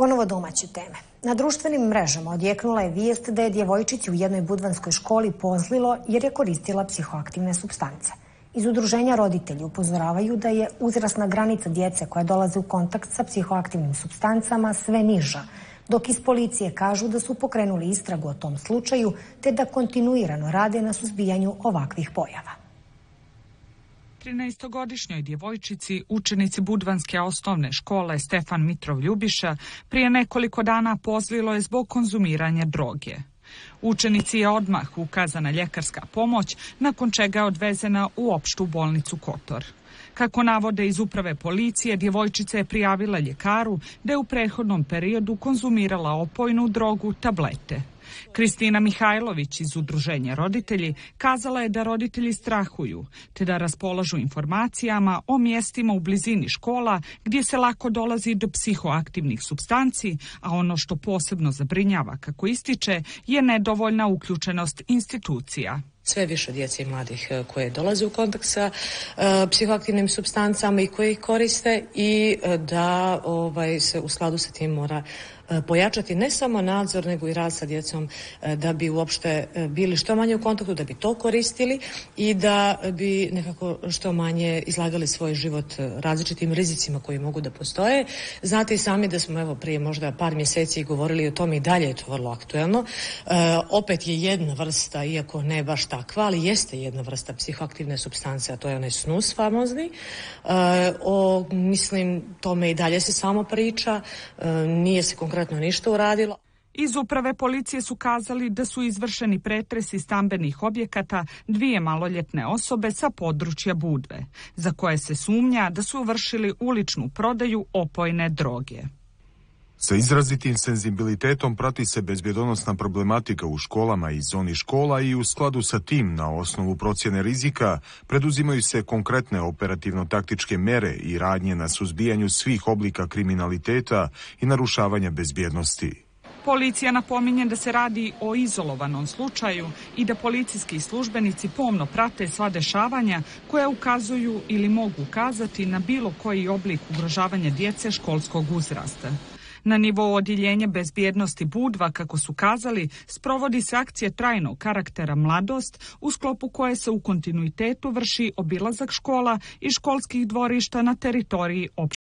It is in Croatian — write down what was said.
Ponovo domaće teme. Na društvenim mrežama odjeknula je vijest da je djevojčici u jednoj budvanskoj školi pozlilo jer je koristila psihoaktivne substance. Iz udruženja roditelji upozoravaju da je uzrasna granica djece koja dolaze u kontakt sa psihoaktivnim substancama sve niža, dok iz policije kažu da su pokrenuli istragu o tom slučaju te da kontinuirano rade na suzbijanju ovakvih pojava. 13-godišnjoj djevojčici, učenici Budvanske osnovne škole Stefan Mitrov Ljubiša, prije nekoliko dana pozlilo je zbog konzumiranja droge. Učenici je odmah ukazana ljekarska pomoć, nakon čega je odvezena u opštu bolnicu Kotor. Kako navode iz uprave policije, djevojčica je prijavila ljekaru da je u prethodnom periodu konzumirala opojnu drogu tablete. Kristina Mihajlović iz Udruženja roditelji kazala je da roditelji strahuju te da raspolažu informacijama o mjestima u blizini škola gdje se lako dolazi do psihoaktivnih substanci, a ono što posebno zabrinjava kako ističe je nedovoljna uključenost institucija sve više djece i mladih e, koje dolaze u kontakt sa e, psihoaktivnim substancama i koje ih koriste i e, da ovaj, se u skladu sa tim mora pojačati ne samo nadzor nego i rad sa djecom da bi uopšte bili što manje u kontaktu, da bi to koristili i da bi nekako što manje izlagali svoj život različitim rizicima koji mogu da postoje. Znate i sami da smo evo prije možda par mjeseci govorili o tome i dalje je to vrlo aktuelno. opet je jedna vrsta, iako ne baš ta kvali jeste jedna vrsta psihoaktivne substance, a to je onaj snus famozni. E, o, mislim, tome i dalje se samo priča, e, nije se konkretno ništa uradilo. Iz uprave policije su kazali da su izvršeni pretresi stambenih objekata dvije maloljetne osobe sa područja Budve, za koje se sumnja da su vršili uličnu prodaju opojne droge. Sa izrazitim senzibilitetom prati se bezbjedonosna problematika u školama i zoni škola i u skladu sa tim na osnovu procjene rizika preduzimaju se konkretne operativno-taktičke mere i radnje na suzbijanju svih oblika kriminaliteta i narušavanja bezbjednosti. Policija napominje da se radi o izolovanom slučaju i da policijski službenici pomno prate sva dešavanja koja ukazuju ili mogu ukazati na bilo koji oblik ugrožavanja djece školskog uzrasta. Na nivou odjeljenja bezbjednosti Budva, kako su kazali, sprovodi se akcije trajnog karaktera mladost, u sklopu koje se u kontinuitetu vrši obilazak škola i školskih dvorišta na teritoriji opštine.